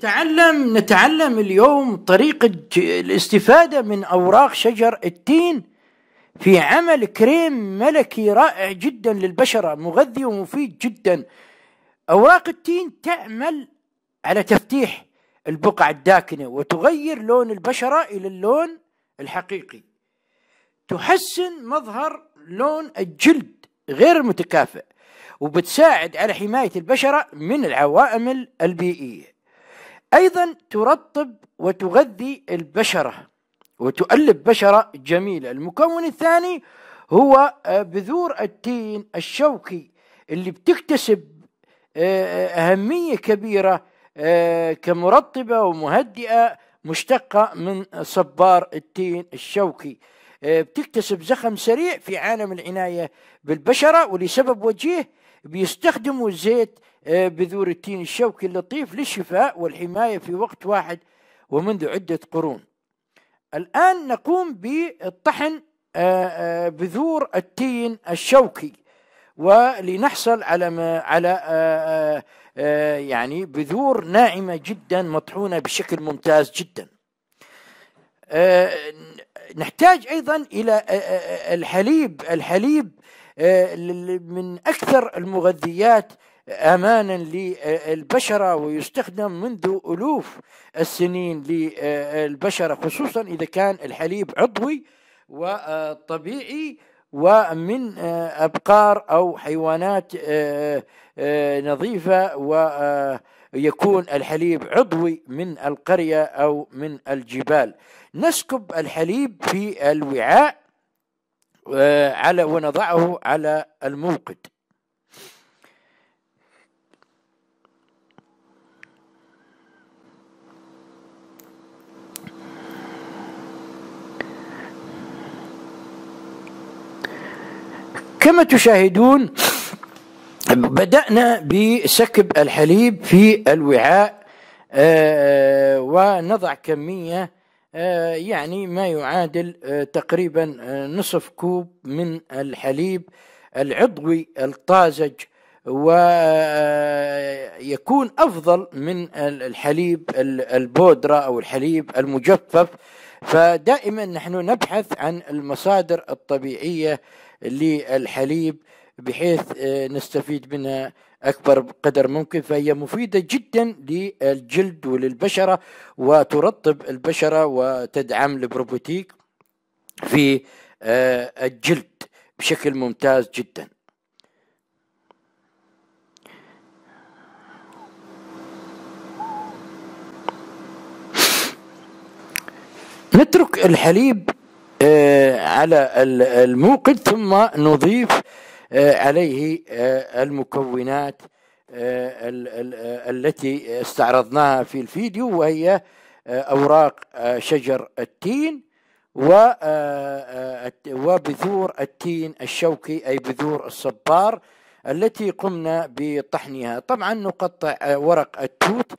نتعلم نتعلم اليوم طريقة الاستفادة من أوراق شجر التين في عمل كريم ملكي رائع جدا للبشرة مغذي ومفيد جدا أوراق التين تعمل على تفتيح البقع الداكنة وتغير لون البشرة إلى اللون الحقيقي تحسن مظهر لون الجلد غير المتكافئ وبتساعد على حماية البشرة من العوامل البيئية أيضا ترطب وتغذي البشرة وتؤلب بشرة جميلة المكون الثاني هو آه، بذور التين الشوكي اللي بتكتسب آه، آه، أهمية كبيرة كمرطبة ومهدئة مشتقة من صبار التين الشوكي بتكتسب زخم سريع في عالم العناية بالبشرة ولسبب وجيه بيستخدموا زيت آه، بذور التين الشوكي اللطيف للشفاء والحماية في وقت واحد ومنذ عدة قرون الآن نقوم بالطحن آه، آه، بذور التين الشوكي ولنحصل على ما على يعني بذور ناعمة جدا مطحونة بشكل ممتاز جدا نحتاج أيضا إلى الحليب الحليب من أكثر المغذيات امانا للبشره ويستخدم منذ الوف السنين للبشره خصوصا اذا كان الحليب عضوي وطبيعي ومن ابقار او حيوانات نظيفه ويكون الحليب عضوي من القريه او من الجبال نسكب الحليب في الوعاء على ونضعه على الموقد كما تشاهدون بدأنا بسكب الحليب في الوعاء آه، ونضع كمية آه، يعني ما يعادل آه، تقريبا نصف كوب من الحليب العضوي الطازج ويكون أفضل من الحليب البودرة أو الحليب المجفف فدائما نحن نبحث عن المصادر الطبيعية للحليب بحيث آه، نستفيد منها أكبر قدر ممكن فهي مفيدة جدا للجلد وللبشرة وترطب البشرة وتدعم البروبوتيك في آه، الجلد بشكل ممتاز جدا نترك الحليب آه، على الموقد ثم نضيف آه، عليه آه، المكونات التي استعرضناها في الفيديو وهي أوراق شجر التين وبذور التين الشوكي أي بذور الصبار التي قمنا بطحنها طبعا نقطع ورق التوت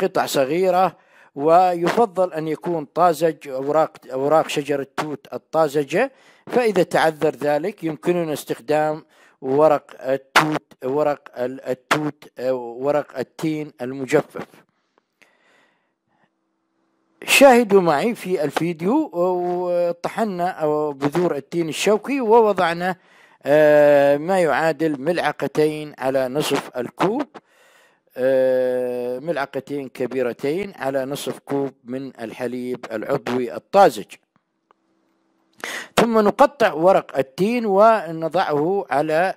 قطع صغيرة ويفضل أن يكون طازج أوراق أوراق شجر التوت الطازجة فإذا تعذر ذلك يمكننا استخدام ورق التوت ورق التوت ورق التين المجفف شاهدوا معي في الفيديو وطحنا بذور التين الشوكي ووضعنا آه، ما يعادل ملعقتين على نصف الكوب آه، ملعقتين كبيرتين على نصف كوب من الحليب العضوي الطازج ثم نقطع ورق التين ونضعه على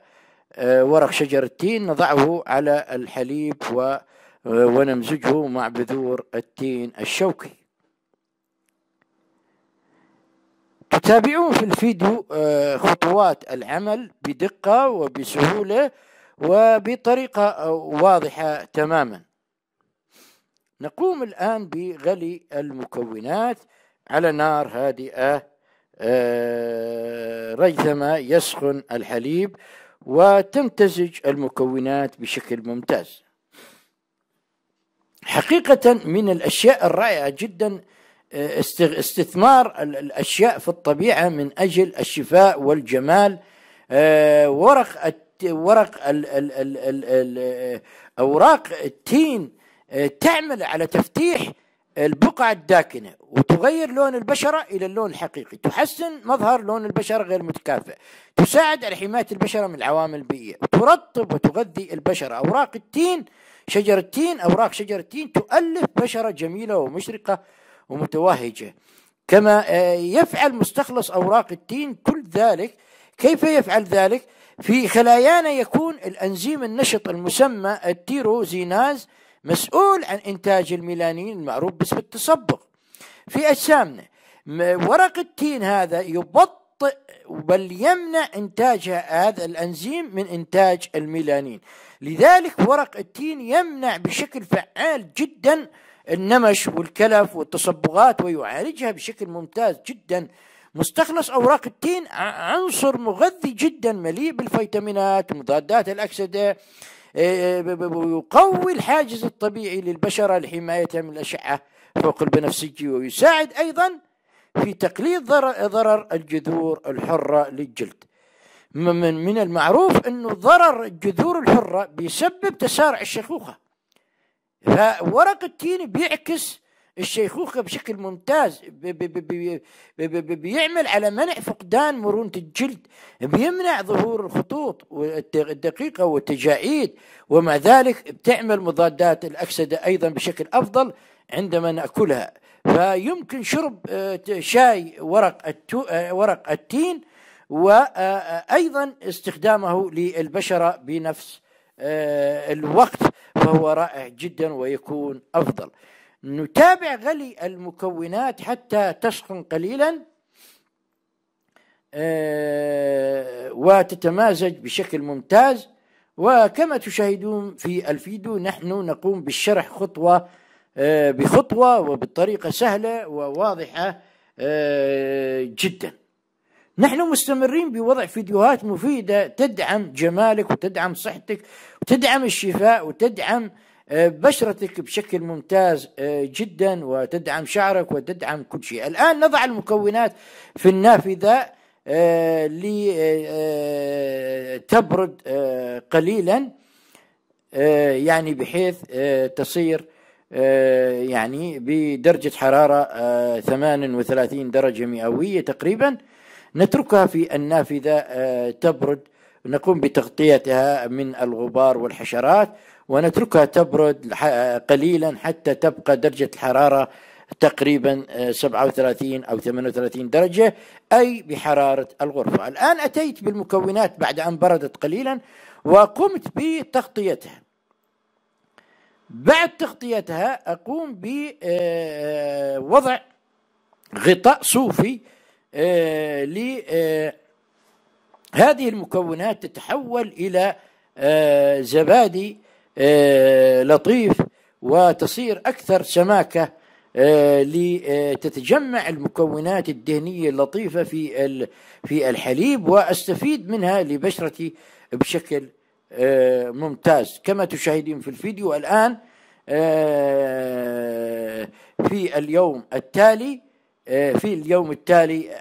آه، ورق شجر التين نضعه على الحليب و آه، ونمزجه مع بذور التين الشوكي تتابعون في الفيديو خطوات العمل بدقة وبسهولة وبطريقة واضحة تماما نقوم الآن بغلي المكونات على نار هادئة آه، ريثما يسخن الحليب وتمتزج المكونات بشكل ممتاز حقيقة من الأشياء الرائعة جدا آه، استثمار الأشياء في الطبيعة من أجل الشفاء والجمال آه، ورق ورق الـ الـ الـ الـ الـ اوراق التين آه، تعمل على تفتيح البقع الداكنه وتغير لون البشره الى اللون الحقيقي، تحسن مظهر لون البشره غير متكافئ، تساعد على حمايه البشره من العوامل البيئيه، ترطب وتغذي البشره، اوراق التين شجر التين اوراق شجر التين تؤلف بشره جميله ومشرقه ومتوهجه. كما آه، يفعل مستخلص اوراق التين كل ذلك، كيف يفعل ذلك؟ في خلايانا يكون الأنزيم النشط المسمى التيروزيناز مسؤول عن إنتاج الميلانين المعروف باسم التصبغ في أجسامنا ورق التين هذا يبطئ بل يمنع إنتاج هذا الأنزيم من إنتاج الميلانين لذلك ورق التين يمنع بشكل فعال جدا النمش والكلف والتصبغات ويعالجها بشكل ممتاز جدا مستخلص أوراق التين عنصر مغذي جدا مليء بالفيتامينات مضادات الأكسدة ويقوي آه، الحاجز الطبيعي للبشرة لحمايتها من الأشعة فوق البنفسجي ويساعد أيضا في تقليل ضرر الجذور الحرة للجلد من من المعروف انه ضرر الجذور الحره بيسبب تسارع الشيخوخه فورق التين بيعكس الشيخوخة بشكل ممتاز بيعمل على منع فقدان مرونة الجلد بيمنع ظهور الخطوط الدقيقة والتجاعيد ومع ذلك بتعمل مضادات الأكسدة أيضا بشكل أفضل عندما نأكلها فيمكن شرب آه، شاي ورق آه، ورق التين وأيضا آه، استخدامه للبشرة بنفس الوقت فهو رائع جدا ويكون أفضل نتابع غلي المكونات حتى تسخن قليلا آه، وتتمازج بشكل ممتاز وكما تشاهدون في الفيديو نحن نقوم بالشرح خطوة آه، بخطوة وبطريقة سهلة وواضحة آه، جدا نحن مستمرين بوضع فيديوهات مفيدة تدعم جمالك وتدعم صحتك وتدعم الشفاء وتدعم آه، بشرتك بشكل ممتاز آه، جدا وتدعم شعرك وتدعم كل شيء الآن نضع المكونات في النافذة آه، لتبرد قليلا يعني بحيث تصير يعني بدرجة حرارة 38 درجة مئوية تقريبا نتركها في النافذة تبرد نقوم بتغطيتها من الغبار والحشرات ونتركها تبرد قليلا حتى تبقى درجة الحرارة تقريبا 37 آه، أو 38 درجة أي بحرارة الغرفة الآن أتيت بالمكونات بعد أن بردت قليلا وقمت بتغطيتها بعد تغطيتها أقوم بوضع آه، آه، غطاء صوفي ل هذه المكونات تتحول إلى آه، زبادي آه، لطيف وتصير أكثر سماكة آه، لتتجمع المكونات الدهنية اللطيفة في في الحليب واستفيد منها لبشرتي بشكل ممتاز كما تشاهدين في الفيديو الآن في اليوم التالي في اليوم التالي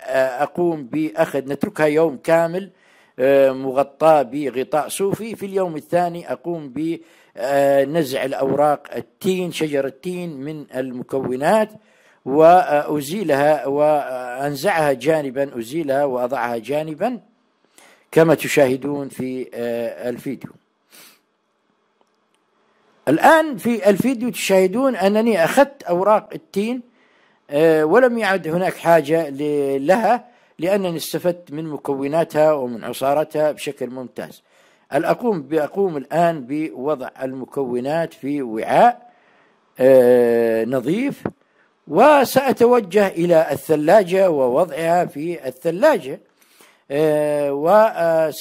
أقوم بأخذ نتركها يوم كامل آه، مغطى بغطاء صوفي في اليوم الثاني أقوم بنزع الأوراق التين شجر التين من المكونات وأزيلها وأنزعها جانبا أزيلها وأضعها جانبا كما تشاهدون في آه، الفيديو الآن في الفيديو تشاهدون أنني أخذت أوراق التين آه، ولم يعد هناك حاجة لها لأنني استفدت من مكوناتها ومن عصارتها بشكل ممتاز الأقوم بأقوم الآن بوضع المكونات في وعاء آه، نظيف وسأتوجه إلى الثلاجة ووضعها في الثلاجة آه،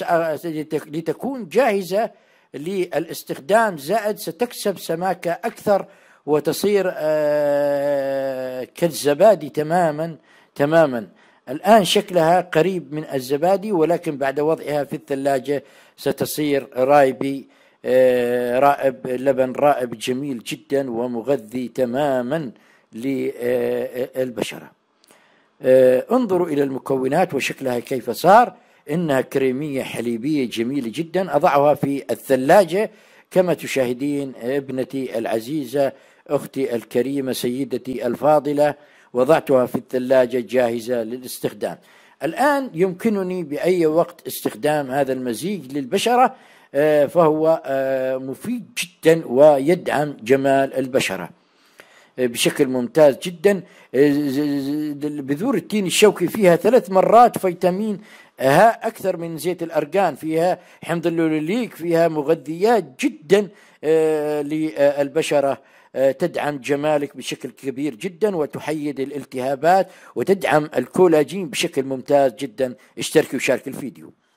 آه، لتكون جاهزة للاستخدام زائد ستكسب سماكة أكثر وتصير كالزبادي تماما تماما الآن شكلها قريب من الزبادي ولكن بعد وضعها في الثلاجة ستصير رايبي آه، رائب لبن رائب جميل جدا ومغذي تماما للبشرة آه، انظروا إلى المكونات وشكلها كيف صار إنها كريمية حليبية جميلة جدا أضعها في الثلاجة كما تشاهدين ابنتي العزيزة أختي الكريمة سيدتي الفاضلة وضعتها في الثلاجة جاهزة للاستخدام الآن يمكنني بأي وقت استخدام هذا المزيج للبشرة آه، فهو آه، مفيد جدا ويدعم جمال البشرة آه، بشكل ممتاز جدا بذور التين الشوكي فيها ثلاث مرات فيتامين ها أكثر من زيت الأرقان فيها حمض اللوليك فيها مغذيات جدا للبشرة آه، تدعم جمالك بشكل كبير جدا وتحيد الالتهابات وتدعم الكولاجين بشكل ممتاز جدا اشتركي وشارك الفيديو